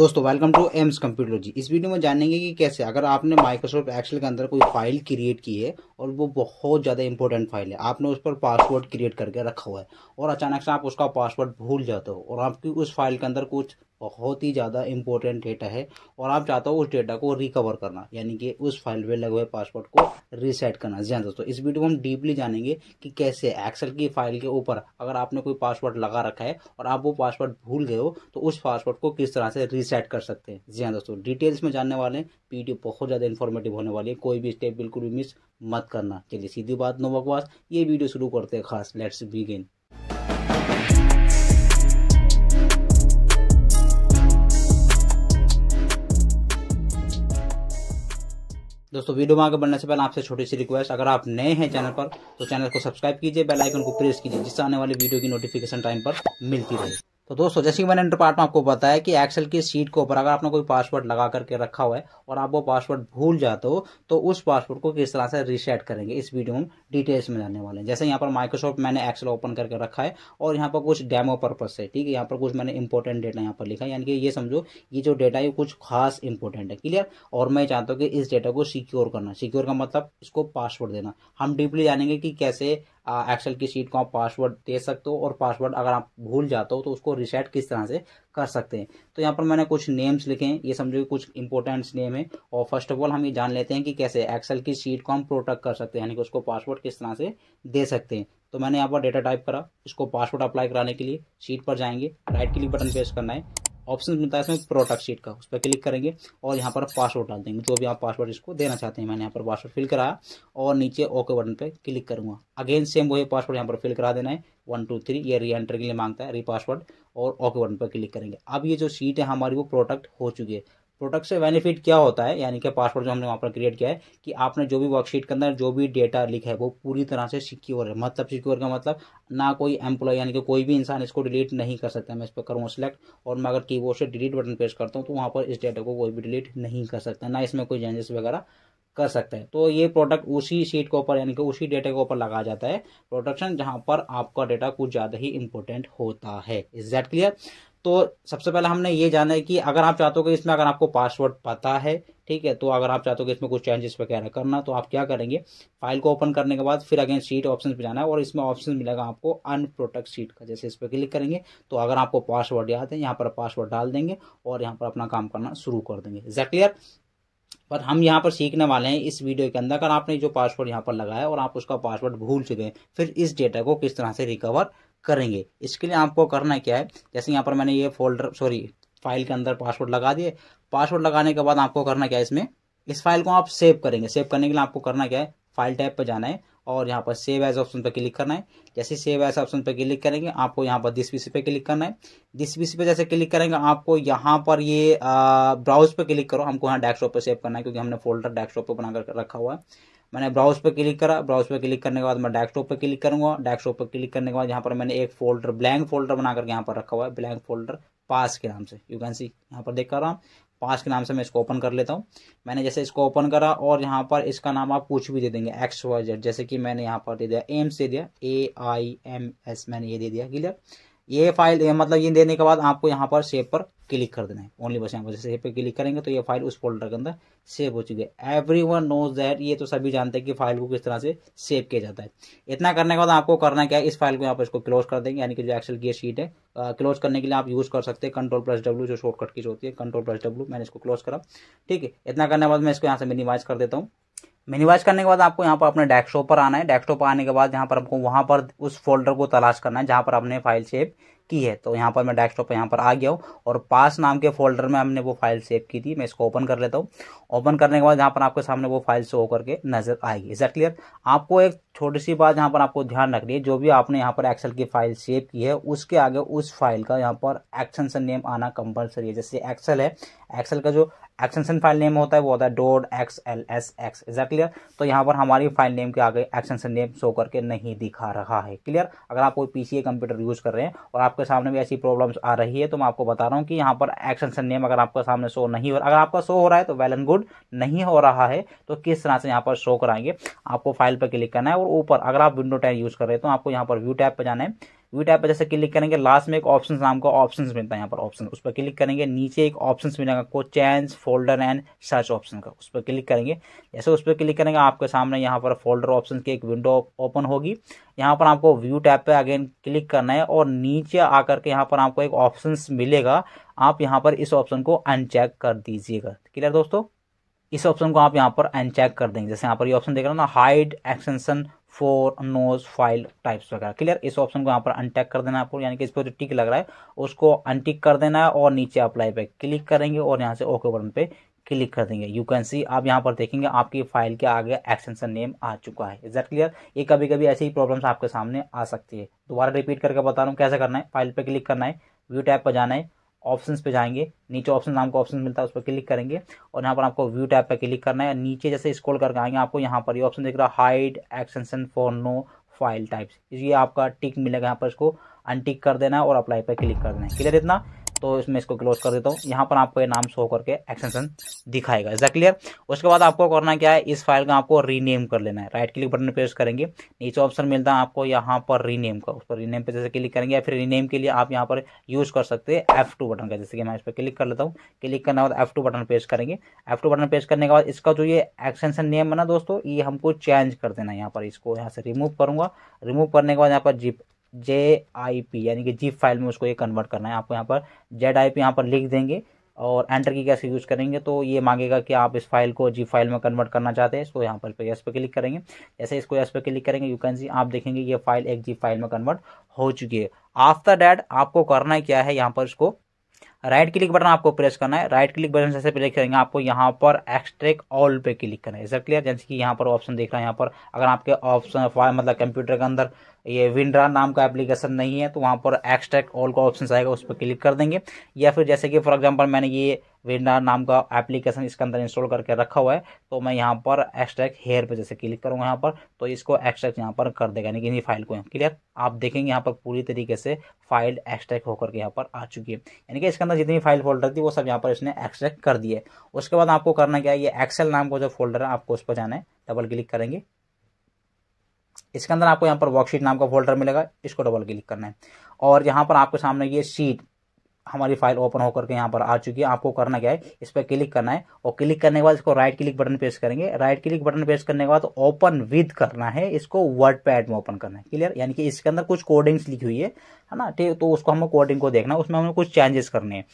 दोस्तों welcome to AIIMS कंप्यूटोलॉजी इस video में जानेंगे कि कैसे अगर आपने माइक्रोसॉफ्ट एक्सेल के अंदर कोई फाइल क्रिएट की है और वो बहुत ज़्यादा इंपॉर्टेंट फाइल है आपने उस पर पासवर्ड क्रिएट करके रखा हुआ है और अचानक से आप उसका पासवर्ड भूल जाते हो और आपकी उस फाइल के अंदर कुछ बहुत ही ज़्यादा इंपॉर्टेंट डेटा है और आप चाहते हो उस डेटा को रिकवर करना यानी कि उस फाइल में लगे हुए पासवर्ड को रीसेट करना जी हाँ दोस्तों इस वीडियो में हम डीपली जानेंगे कि कैसे एक्सेल की फाइल के ऊपर अगर आपने कोई पासवर्ड लगा रखा है और आप वो पासवर्ड भूल गए हो तो उस पासवर्ड को किस तरह से रीसेट कर सकते हैं जी हाँ दोस्तों डिटेल्स में जानने वाले हैं वीडियो बहुत ज़्यादा इन्फॉर्मेटिव होने वाली है कोई भी स्टेप बिल्कुल भी मिस मत करना चलिए सीधी बात नो बकवास ये वीडियो शुरू करते हैं खास लेट्स बिगिन दोस्तों वीडियो में आगे बढ़ने से पहले आपसे छोटी सी रिक्वेस्ट अगर आप नए हैं चैनल पर तो चैनल को सब्सक्राइब कीजिए बेल आइकन को प्रेस कीजिए जिससे आने वाली वीडियो की नोटिफिकेशन टाइम पर मिलती रहे तो दोस्तों जैसे कि मैंने इंटर पार्ट में आपको बताया कि एक्सेल की सीट के ऊपर अगर आपने कोई पासवर्ड लगा करके रखा हुआ है और आप वो पासवर्ड भूल जाते हो तो उस पासवर्ड को किस तरह से रीसेट करेंगे इस वीडियो में डिटेल्स में जानने वाले हैं जैसे यहाँ पर माइक्रोसॉफ्ट मैंने एक्सेल ओपन करके रखा है और यहाँ पर कुछ डेमो पर्पज से ठीक है यहाँ पर कुछ मैंने इंपॉर्टेंट डेटा यहाँ पर लिखा है यानी कि ये समझो ये जो डेटा है कुछ खास इंपॉर्टेंट है क्लियर और मैं चाहता हूँ कि इस डेटा को सिक्योर करना सिक्योर का मतलब इसको पासवर्ड देना हम डीपली जानेंगे कि कैसे एक्सेल की शीट को आप पासवर्ड दे सकते हो और पासवर्ड अगर आप भूल जाते हो तो उसको रिसेट किस तरह से कर सकते हैं तो यहाँ पर मैंने कुछ नेम्स लिखे हैं ये समझो कुछ इंपॉर्टेंट्स नेम है और फर्स्ट ऑफ ऑल हम ये जान लेते हैं कि कैसे एक्सेल की शीट को हम प्रोटेक्ट कर सकते हैं यानी कि उसको पासवर्ड किस तरह से दे सकते हैं तो मैंने यहाँ पर डेटा टाइप करा इसको पासवर्ड अप्लाई कराने के लिए शीट पर जाएंगे राइट क्लिक बटन प्रेस करना है ऑप्शन मिलता है इसमें प्रोडक्ट शीट का उस पर क्लिक करेंगे और यहाँ पर पासवर्ड डाल देंगे जो मतलब भी आप पासवर्ड इसको देना चाहते हैं मैंने यहाँ पर पासवर्ड फिल कराया और नीचे ओके बटन पर क्लिक करूँगा अगेन सेम वही पासवर्ड यहाँ पर फिल करा देना है वन टू थ्री ये री एंट्री के लिए मांगता है री पासवर्ड और ओके बटन पर क्लिक करेंगे अब ये जो शीट है हमारी वो प्रोडक्ट हो चुकी है प्रोडक्ट से बेनिफिट क्या होता है यानी कि पासवर्ड जो हमने वहाँ पर क्रिएट किया है कि आपने जो भी वर्कशीट के अंदर जो भी डेटा लिखा है वो पूरी तरह से सिक्योर है मतलब सिक्योर का मतलब ना कोई एम्प्लॉय यानी कि कोई भी इंसान इसको डिलीट नहीं कर सकता मैं इस पर करूँगा सिलेक्ट और मैं अगर कीबोर्ड से डिलीट बटन प्रेस करता हूँ तो वहाँ पर इस डेटा को कोई भी डिलीट नहीं कर सकता ना इसमें कोई चेंजेस वगैरह कर सकते हैं तो ये प्रोडक्ट उसी सीट के ऊपर यानी कि उसी डेटा के ऊपर लगा जाता है प्रोडक्शन जहाँ पर आपका डेटा कुछ ज़्यादा ही इंपॉर्टेंट होता है इज दैट क्लियर तो सबसे पहले हमने ये जाना है कि अगर आप चाहते हो कि इसमें अगर आपको पासवर्ड पता है ठीक है तो अगर आप चाहते हो कि इसमें कुछ चेंजेस वगैरह करना तो आप क्या करेंगे फाइल को ओपन करने के बाद फिर अगेन सीट ऑप्शन पे जाना है और इसमें ऑप्शन मिलेगा आपको अनप्रोटेक्ट सीट का जैसे इस पर क्लिक करेंगे तो अगर आपको पासवर्ड याद है यहाँ पर पासवर्ड डाल देंगे और यहाँ पर अपना काम करना शुरू कर देंगे इज क्लियर पर हम यहाँ पर सीखने वाले हैं इस वीडियो के अंदर अगर आपने जो पासवर्ड यहाँ पर लगाया और आप उसका पासवर्ड भूल चुके हैं फिर इस डेटा को किस तरह से रिकवर करेंगे इसके लिए आपको करना क्या है जैसे यहाँ पर मैंने ये फोल्डर सॉरी फाइल के अंदर पासवर्ड लगा दिए पासवर्ड लगाने के बाद आपको करना क्या है इसमें इस फाइल को आप सेव करेंगे सेव करने के लिए आपको करना क्या है फाइल टाइप पर जाना है और यहाँ पर सेव एज ऑप्शन पर क्लिक करना है जैसे सेव एज ऑप्शन पर क्लिक करेंगे आपको यहाँ पर दिस विश पे क्लिक करना है दिस विश पे जैसे क्लिक करेंगे आपको यहाँ पर ये ब्राउज पर क्लिक करो हमको यहाँ डेस्कटॉप पर सेव करना है क्योंकि हमने फोल्डर डेस्कटॉप पर बनाकर रखा हुआ है मैंने ब्राउज पर क्लिक करा ब्राउज पर क्लिक करने के बाद मैं डेस्कटॉप पर क्लिक करूंगा डेस्कटॉप पर क्लिक करने के बाद यहाँ पर मैंने एक फोल्डर ब्लैंक फोल्डर बनाकर यहाँ पर रखा हुआ है ब्लैंक फोल्डर पास के नाम से यू कैन सी यहाँ पर देख रहा हूँ पाँच के नाम से मैं इसको ओपन कर लेता हूँ मैंने जैसे इसको ओपन करा और यहाँ पर इसका नाम आप कुछ भी दे देंगे एक्स वाई जेड जैसे कि मैंने यहाँ पर दे दिया एम्स दे दिया ए आई एम एस मैंने ये दे दिया क्लियर ये फाइल ये मतलब ये देने के बाद आपको यहाँ पर सेव पर क्लिक कर देना है ओनली बस यहाँ पर सेव पर क्लिक करेंगे तो ये फाइल उस फोल्डर के अंदर सेव हो चुकी है एवरी वन नोज दैट ये तो सभी जानते हैं कि फाइल को किस तरह से सेव किया जाता है इतना करने के बाद आपको करना क्या है इस फाइल को यहाँ पर इसको क्लोज कर देंगे यानी कि जो एक्सल की शीट है क्लोज करने के लिए आप यूज़ कर सकते हैं कंट्रोल प्लस डब्लू जो शॉर्टकट की जो होती है कंट्रोल प्लस डब्ल्यू मैंने इसको क्लोज करा ठीक है इतना करने के बाद मैं इसको यहाँ से मिनिमाइज कर देता हूँ मिनिमाइज करने के बाद आपको यहाँ पर अपने डेस्कटॉप पर आना है डेस्कटॉप पर आने के बाद यहाँ पर आपको वहाँ पर उस फोल्डर को तलाश करना है जहाँ पर आपने फाइल सेव की है तो यहाँ पर मैं डेस्कटॉप पर यहाँ पर आ गया हूँ और पास नाम के फोल्डर में हमने वो फाइल सेव की थी मैं इसको ओपन कर लेता हूँ ओपन करने के बाद यहाँ पर आपके सामने वो फाइल शो होकर के नजर आएगी इज दैट क्लियर आपको एक छोटी सी बात यहाँ पर आपको ध्यान रखनी है जो भी आपने यहाँ पर एक्सेल की फाइल सेव की है उसके आगे उस फाइल का यहाँ पर एक्शन नेम आना कंपलसरी है जैसे एक्सेल है एक्सेल का जो एक्सटेंशन फाइल नेम होता है वो होता है dot X L S X is clear तो यहाँ पर हमारी फाइल नेम के आगे एक्सटेंशन नेम शो करके नहीं दिखा रहा है क्लियर अगर आप कोई पीसीए कंप्यूटर यूज कर रहे हैं और आपके सामने भी ऐसी प्रॉब्लम्स आ रही है तो मैं आपको बता रहा हूँ कि यहाँ पर एक्सटेंशन नेम अगर आपके सामने शो नहीं हो रहा अगर आपका शो हो रहा है तो वेल एंड गुड नहीं हो रहा है तो किस तरह से यहाँ पर शो कराएंगे आपको फाइल पर क्लिक करना है और ऊपर अगर आप विंडो टेन यूज कर रहे हैं तो आपको यहाँ पर व्यू टैप पर जाना है व्यू टाइप पर जैसे क्लिक करेंगे लास्ट में एक ऑप्शन नाम का ऑप्शन मिलता है यहाँ पर ऑप्शन उस पर क्लिक करेंगे नीचे एक ऑप्शन मिलेगा को change folder and search option का उस पर क्लिक करेंगे जैसे उस पर क्लिक करेंगे आपके सामने यहाँ पर फोल्डर ऑप्शन की एक विंडो ओपन होगी यहाँ पर आपको व्यू टैब पर अगेन क्लिक करना है और नीचे आकर के यहाँ पर आपको एक ऑप्शन मिलेगा आप यहाँ पर इस ऑप्शन को अनचेक कर दीजिएगा क्लियर दोस्तों इस ऑप्शन को आप यहाँ पर अनचेक कर देंगे जैसे यहाँ पर ये यह ऑप्शन देख रहे हो ना hide extension for known file types वगैरह क्लियर इस ऑप्शन को यहाँ पर अनटैक कर देना आपको यानी कि इस पर जो टिक लग रहा है उसको अनटिक कर देना है और नीचे अप्लाई पे क्लिक करेंगे और यहाँ से ओके बटन पे क्लिक कर देंगे यू कैन सी आप यहाँ पर देखेंगे आपकी फाइल के आगे एक्सटेंशन नेम आ चुका है इज दैट क्लियर ये कभी कभी ऐसी ही प्रॉब्लम्स आपके सामने आ सकती है दोबारा रिपीट करके बता रहा हूँ कैसे करना है फाइल पर क्लिक करना है व्यू टैप पर जाना है ऑप्शंस पे जाएंगे नीचे ऑप्शन नाम का ऑप्शन मिलता है उस पर क्लिक करेंगे और यहाँ पर आपको व्यू टैब पर क्लिक करना है नीचे जैसे स्क्रॉल करके आएंगे आपको यहाँ पर ये ऑप्शन देख रहा है hide extension for no file types ये आपका टिक मिलेगा यहाँ पर इसको अनटिक कर देना है और अप्लाई पर क्लिक कर देना है क्लियर इतना तो इसमें इसको क्लोज कर देता हूँ यहाँ पर आपको ये नाम शो करके एक्सटेंशन दिखाएगा इज क्लियर उसके बाद आपको करना क्या है इस फाइल का आपको रीनेम कर लेना है राइट क्लिक बटन प्रेस करेंगे नीचे ऑप्शन मिलता है आपको यहाँ पर रीनेम का उस पर रीनेम पर जैसे क्लिक करेंगे या फिर रीनेम के लिए आप यहाँ पर यूज़ कर सकते हैं एफ बटन का जैसे कि मैं इस पर क्लिक कर लेता हूँ क्लिक करने के बाद एफ बटन प्रेस करेंगे एफ बटन प्रेस करने के बाद इसका जो ये एक्सटेंशन नेम है ना दोस्तों ये हमको चेंज कर देना है यहाँ पर इसको यहाँ से रिमूव करूँगा रिमूव करने के बाद यहाँ पर जीप जे आई पी यानी कि जीप फाइल में उसको ये कन्वर्ट करना है आपको यहाँ पर जेड आई पी यहाँ पर लिख देंगे और एंटर की कैसे यूज़ करेंगे तो ये मांगेगा कि आप इस फाइल को जी फाइल में कन्वर्ट करना चाहते हैं इसको यहाँ पर पे यस पे क्लिक करेंगे जैसे इसको यस पे क्लिक करेंगे यू कैन सी आप देखेंगे ये फाइल एक जी फाइल में कन्वर्ट हो चुकी है आफ्टर डैट आपको करना है क्या है यहाँ पर इसको राइट क्लिक बटन आपको प्रेस करना है राइट क्लिक बटन जैसे प्रेस करेंगे आपको यहाँ पर एक्सट्रैक्ट ऑल पे क्लिक करना है इस क्लियर जैसे कि यहाँ पर ऑप्शन देख रहा है यहाँ पर अगर आपके ऑप्शन मतलब कंप्यूटर के अंदर ये विनरा नाम का एप्लीकेशन नहीं है तो वहाँ पर एक्सट्रैक्ट ऑल का ऑप्शन आएगा उस पर क्लिक कर देंगे या फिर जैसे कि फॉर एग्जाम्पल मैंने ये विनरा नाम का एप्लीकेशन इसके अंदर इंस्टॉल करके रखा हुआ है तो मैं यहाँ पर एक्सट्रैक्ट हेयर पे जैसे क्लिक करूँगा यहाँ पर तो इसको एक्सट्रैक्ट यहाँ पर कर देगा यानी कि इन्हीं फाइल को क्लियर आप देखेंगे यहाँ पर पूरी तरीके से फाइल एक्सट्रैक्ट होकर के यहाँ पर आ चुकी है यानी कि इसके अंदर जितनी फाइल फोल्डर थी वो सब यहाँ पर इसने एक्सट्रैक्ट कर दिए उसके बाद आपको करना क्या है ये एक्सेल नाम का जो फोल्डर है आपको उस पर जाना है डबल क्लिक करेंगे इसके अंदर आपको यहाँ पर वर्कशीट नाम का फोल्डर मिलेगा इसको डबल क्लिक करना है और यहाँ पर आपके सामने ये शीट हमारी फाइल ओपन होकर के यहाँ पर आ चुकी है आपको करना क्या है इस पर क्लिक करना है और क्लिक करने के बाद इसको राइट क्लिक बटन प्रेस करेंगे राइट क्लिक बटन प्रेस करने के बाद ओपन विद करना है इसको वर्ड पैड में ओपन करना है क्लियर यानी कि इसके अंदर कुछ कोडिंग्स लिखी हुई है है ना ठीक तो उसको हमें कोडिंग को देखना है उसमें हमें कुछ चेंजेस करने हैं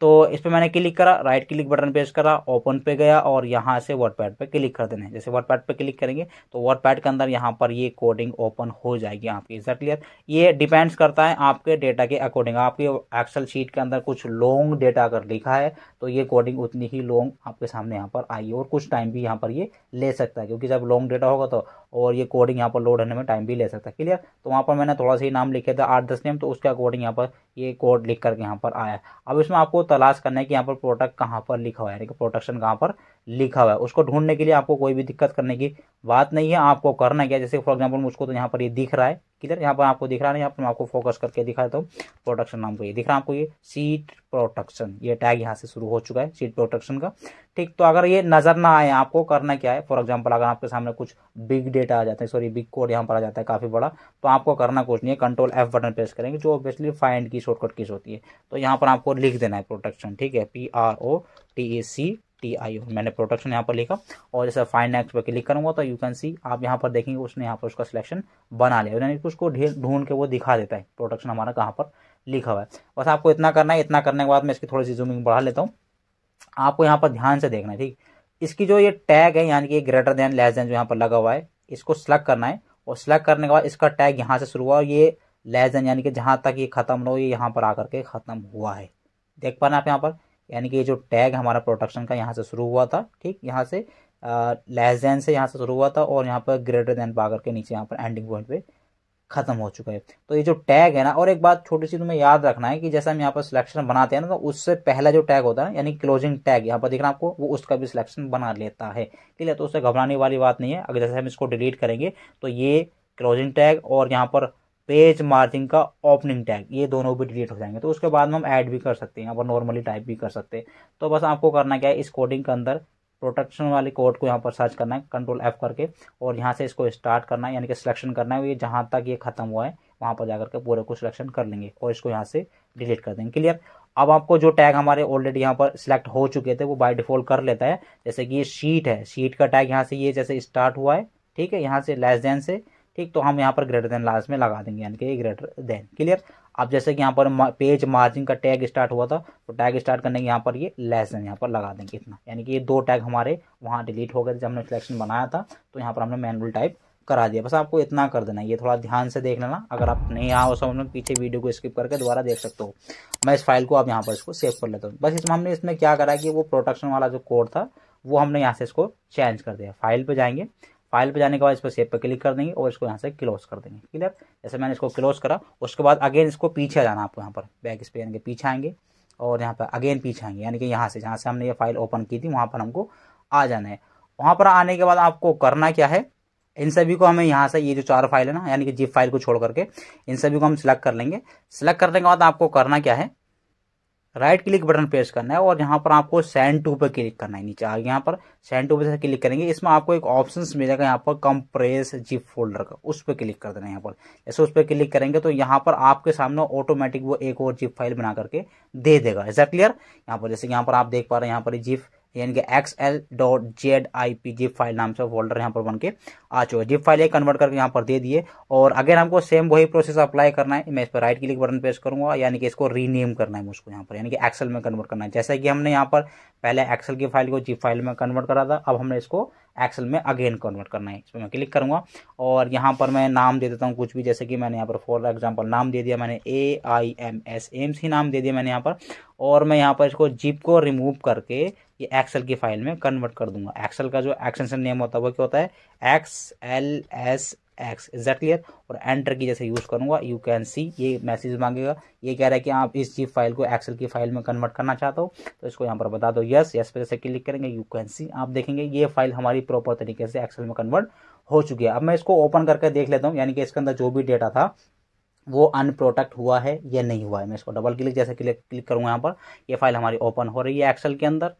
तो इस पर मैंने क्लिक करा राइट क्लिक बटन पेश करा ओपन पे गया और यहाँ से वर्ड पैड पर क्लिक कर देना है जैसे वर्ड पैड पर क्लिक करेंगे तो वर्ड पैड के अंदर यहाँ पर ये कोडिंग ओपन हो जाएगी आपकी इज क्लियर ये डिपेंड्स करता है आपके डेटा के अकॉर्डिंग आपके एक्सल शीट के अंदर कुछ लॉन्ग डेटा अगर लिखा है तो ये कोडिंग उतनी ही लॉन्ग आपके सामने यहाँ पर आई और कुछ टाइम भी यहाँ पर ये ले सकता है क्योंकि जब लॉन्ग डेटा होगा तो और ये कोडिंग यहाँ पर लोड होने में टाइम भी ले सकता है क्लियर तो वहाँ पर मैंने थोड़ा सा ही नाम लिखे थे आठ दस नेम तो उसके अकॉर्डिंग यहाँ पर ये कोड लिख करके यहाँ पर आया अब इसमें आपको तलाश करना है कि यहाँ पर प्रोडक्ट कहाँ पर लिखा हुआ है प्रोडक्शन कहाँ पर लिखा हुआ है उसको ढूंढने के लिए आपको कोई भी दिक्कत करने की बात नहीं है आपको करना क्या जैसे फॉर एग्जाम्पल मुझको तो यहाँ पर ये यह दिख रहा है किधर यहाँ पर आपको दिख रहा है यहाँ पर मैं आपको फोकस करके दिखा देता हूँ प्रोडक्शन नाम को ये दिख रहा है आपको ये सीट प्रोटेक्शन ये टैग यहाँ से शुरू हो चुका है सीट प्रोटेक्शन का ठीक तो अगर ये नजर ना आए आपको करना क्या है फॉर एग्जाम्पल अगर आपके सामने कुछ बिग डेटा आ जाता है सॉरी बिग कोड यहाँ पर आ जाता है काफी बड़ा तो आपको करना कुछ नहीं है कंट्रोल एफ बटन प्रेस करेंगे जो ऑब्वियसली फाइंड की शॉर्टकट कीज होती है तो यहाँ पर आपको लिख देना है प्रोटेक्शन ठीक है P R O T A C T I O मैंने प्रोटेक्शन यहाँ पर लिखा और जैसे फाइन नेक्स्ट पर क्लिक करूँगा तो यू कैन सी आप यहाँ पर देखेंगे उसने यहाँ पर उसका सिलेक्शन बना लिया यानी कि उसको ढूंढ के वो दिखा देता है प्रोटेक्शन हमारा कहाँ पर लिखा हुआ है बस आपको इतना करना है इतना करने के बाद मैं इसकी थोड़ी सी जूमिंग बढ़ा लेता हूँ आपको यहाँ पर ध्यान से देखना है ठीक इसकी जो ये टैग है यानी कि ग्रेटर देन लेस देन जो यहाँ पर लगा हुआ है इसको सिलेक्ट करना है और सिलेक्ट करने के बाद इसका टैग यहाँ से शुरू हुआ और ये लेस देन यानी कि जहाँ तक ये खत्म हो ये यहाँ पर आकर के खत्म हुआ है देख पा पाना आप यहाँ पर यानी कि ये जो टैग हमारा प्रोडक्शन का यहाँ से शुरू हुआ था ठीक यहाँ से लेस देन से यहाँ से शुरू हुआ था और यहाँ पर ग्रेटर देन पा करके नीचे यहाँ पर एंडिंग पॉइंट पे खत्म हो चुका है तो ये जो टैग है ना और एक बात छोटी सी तुम्हें याद रखना है कि जैसे हम यहाँ पर सिलेक्शन बनाते हैं ना तो उससे पहला जो टैग होता है यानी क्लोजिंग टैग यहाँ पर देखना रहा आपको वो उसका भी सिलेक्शन बना लेता है ठीक है तो उससे घबराने वाली बात नहीं है अगर जैसे हम इसको डिलीट करेंगे तो ये क्लोजिंग टैग और यहाँ पर पेज मार्जिन का ओपनिंग टैग ये दोनों भी डिलीट हो जाएंगे तो उसके बाद में हम ऐड भी कर सकते हैं यहाँ पर नॉर्मली टाइप भी कर सकते हैं तो बस आपको करना क्या है इस कोडिंग के अंदर प्रोटेक्शन वाले कोड को यहाँ पर सर्च करना है कंट्रोल एफ करके और यहाँ से इसको स्टार्ट करना है यानी कि सिलेक्शन करना है ये जहाँ तक ये खत्म हुआ है वहाँ पर जाकर के पूरे को सिलेक्शन कर लेंगे और इसको यहाँ से डिलीट कर देंगे क्लियर अब आपको जो टैग हमारे ऑलरेडी यहाँ पर सिलेक्ट हो चुके थे वो बाय डिफॉल्ट कर लेता है जैसे कि ये शीट है शीट का टैग यहाँ से ये जैसे स्टार्ट हुआ है ठीक है यहाँ से लेस देन से ठीक तो हम यहाँ पर ग्रेटर देन लास्ट में लगा देंगे यानी कि ग्रेटर देन क्लियर अब जैसे कि यहाँ पर पेज मार्जिन का टैग स्टार्ट हुआ था तो टैग स्टार्ट करने के यहाँ पर ये लेस देन यहाँ पर लगा देंगे इतना यानी कि ये दो टैग हमारे वहाँ डिलीट हो गए जब हमने सिलेक्शन बनाया था तो यहाँ पर हमने मैनुअल टाइप करा दिया बस आपको इतना कर देना ये थोड़ा ध्यान से देख लेना अगर आप नहीं आओ सब अपने पीछे वीडियो को स्किप करके दोबारा देख सकते हो मैं इस फाइल को अब यहाँ पर इसको सेव कर लेता हूँ बस इसमें हमने इसमें क्या करा कि वो प्रोटेक्शन वाला जो कोड था वो हमने यहाँ से इसको चेंज कर दिया फाइल पर जाएंगे फाइल पे जाने के बाद इस पर सेव पर क्लिक कर देंगे और इसको यहाँ से क्लोज कर देंगे क्लियर जैसे मैंने इसको क्लोज करा उसके बाद अगेन इसको पीछे जाना आपको यहाँ पर बैक इस पर यानी कि पीछे आएंगे और यहाँ पर अगेन पीछे आएंगे यानी कि यहाँ से जहाँ से हमने ये फाइल ओपन की थी वहाँ पर हमको आ जाना है वहाँ पर आने के बाद आपको करना क्या है इन सभी को हमें यहाँ से ये जो चार फाइल है ना यानी कि जिप फाइल को छोड़ करके इन सभी को हम सिलेक्ट कर लेंगे सिलेक्ट करने के बाद आपको करना क्या है राइट क्लिक बटन प्रेस करना है और यहाँ पर आपको सेंड टू पर क्लिक करना है नीचे आगे यहाँ पर सेंड टू पर क्लिक करेंगे इसमें आपको एक ऑप्शन मिलेगा यहाँ पर कंप्रेस जिप फोल्डर का उस पर क्लिक कर देना है यहाँ पर जैसे उस पर क्लिक करेंगे तो यहाँ पर आपके सामने ऑटोमेटिक वो एक और जिप फाइल बना करके दे देगा ऐसा क्लियर यहाँ पर जैसे यहाँ पर आप देख पा रहे हैं यहाँ पर जिप यानी कि X L dot Z I P zip file नाम से फोल्डर यहाँ पर बन के आ चुका है जिप फाइल ये कन्वर्ट करके यहाँ पर दे दिए और अगर हमको सेम वही प्रोसेस अप्लाई करना है मैं इस पर राइट क्लिक बटन प्रेस करूंगा यानी कि इसको रीनेम करना है मुझको यहाँ पर यानी कि एक्सेल में कन्वर्ट करना है जैसा कि हमने यहाँ पर पहले एक्सेल की फाइल को जिप फाइल में कन्वर्ट करा था अब हमने इसको एक्सेल में अगेन कन्वर्ट करना है इस पर मैं क्लिक करूँगा और यहाँ पर मैं नाम दे देता हूँ कुछ भी जैसे कि मैंने यहाँ पर फॉर एग्जाम्पल नाम दे दिया मैंने A I M S AIMS ही नाम दे दिया मैंने यहाँ पर और मैं यहाँ पर इसको जिप को रिमूव करके ये एक्सेल की फाइल में कन्वर्ट कर दूंगा एक्सेल का जो एक्सटेंशन नेम होता है वो क्या होता है X L S X is clear और एंटर की जैसे यूज़ करूँगा यू कैन सी ये मैसेज मांगेगा ये कह रहा है कि आप इस जी फाइल को एक्सेल की फाइल में कन्वर्ट करना चाहते हो तो इसको यहाँ पर बता दो यस यस पर जैसे क्लिक करेंगे यू कैन सी आप देखेंगे ये फाइल हमारी प्रॉपर तरीके से एक्सेल में कन्वर्ट हो चुकी है अब मैं इसको ओपन करके देख लेता हूँ यानी कि इसके अंदर जो भी डेटा था वो अनप्रोटेक्ट हुआ है या नहीं हुआ है मैं इसको डबल क्लिक जैसे क्लिक क्लिक करूँगा यहाँ पर ये फाइल हमारी ओपन हो रही है एक्सेल के अंदर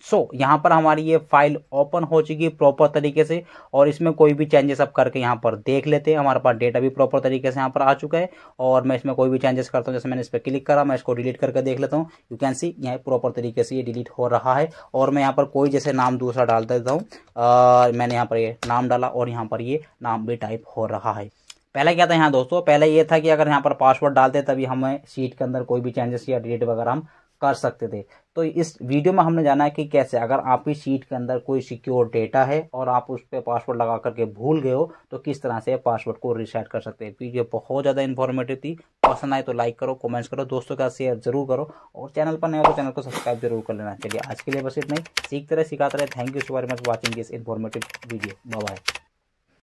सो so, यहाँ पर हमारी ये फाइल ओपन हो चुकी है प्रॉपर तरीके से और इसमें कोई भी चेंजेस आप करके यहाँ पर देख लेते हैं हमारे पास डेटा भी प्रॉपर तरीके से यहाँ पर आ चुका है और मैं इसमें कोई भी चेंजेस करता हूँ जैसे मैंने इस पर क्लिक करा मैं इसको डिलीट करके देख लेता हूँ यू कैन सी यहाँ प्रॉपर तरीके से ये डिलीट हो रहा है और मैं यहाँ पर कोई जैसे नाम दूसरा डाल देता हूँ मैंने यहाँ पर ये नाम डाला और यहाँ पर ये नाम भी टाइप हो रहा है पहले क्या था यहाँ दोस्तों पहले ये था कि अगर यहाँ पर पासवर्ड डालते तभी हमें सीट के अंदर कोई भी चेंजेस या डिलीट वगैरह हम कर सकते थे तो इस वीडियो में हमने जाना है कि कैसे अगर आपकी शीट के अंदर कोई सिक्योर डेटा है और आप उस पर पासवर्ड लगा करके भूल गए हो तो किस तरह से पासवर्ड को रिसेट कर सकते हैं वीडियो बहुत ज़्यादा इन्फॉर्मेटिव थी पसंद आए तो लाइक करो कमेंट्स करो दोस्तों का शेयर जरूर करो और चैनल पर नए हो तो चैनल को सब्सक्राइब जरूर कर लेना चलिए आज के लिए बस इतना ही सीखते रहे सिखाते रहे thank you so very much watching this informative video bye